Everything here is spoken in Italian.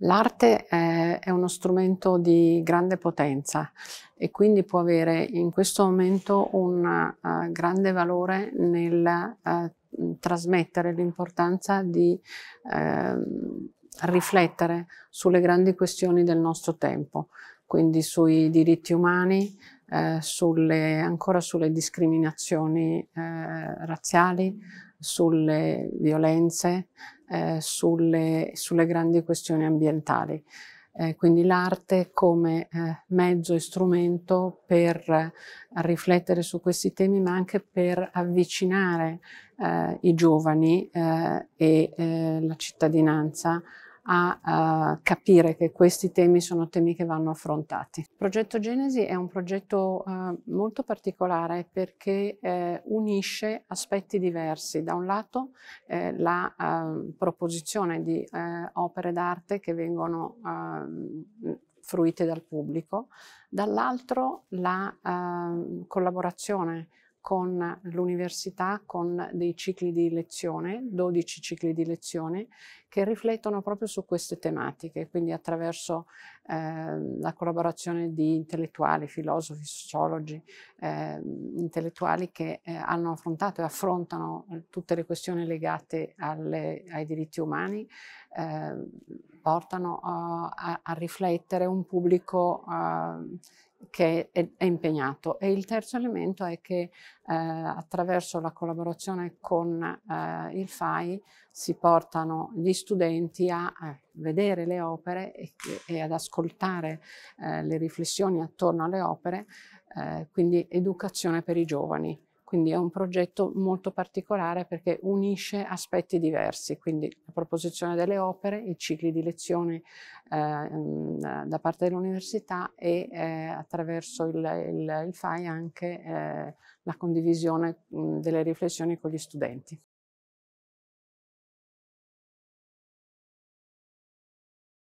L'arte è uno strumento di grande potenza e quindi può avere in questo momento un uh, grande valore nel uh, trasmettere l'importanza di uh, riflettere sulle grandi questioni del nostro tempo, quindi sui diritti umani, eh, sulle, ancora sulle discriminazioni razziali, sulle violenze, eh, sulle, sulle, grandi questioni ambientali. Eh, quindi l'arte come eh, mezzo e strumento per eh, riflettere su questi temi, ma anche per avvicinare eh, i giovani eh, e la cittadinanza a uh, capire che questi temi sono temi che vanno affrontati. Il progetto Genesi è un progetto uh, molto particolare perché eh, unisce aspetti diversi. Da un lato eh, la uh, proposizione di eh, opere d'arte che vengono ehm, fruite dal pubblico, dall'altro la ehm, collaborazione con l'università con dei cicli di lezione, 12 cicli di lezione, che riflettono proprio su queste tematiche, quindi attraverso eh, la collaborazione di intellettuali, filosofi, sociologi, eh, intellettuali che eh, hanno affrontato e affrontano eh, tutte le questioni legate alle, ai diritti umani, ehm, portano eh, a, a, riflettere un pubblico ehm, che è, è, impegnato. E il terzo elemento è che eh, attraverso la collaborazione con eh, il FAI si portano gli studenti a, vedere le opere e, e ad ascoltare eh, le riflessioni attorno alle opere, eh, quindi educazione per i giovani. Quindi è un progetto molto particolare perché unisce aspetti diversi, quindi la proposizione delle opere, i cicli di lezione eh, mm, da parte dell'università e eh, attraverso il, il, il, FAI anche eh, la condivisione mh, mm, delle riflessioni con gli studenti.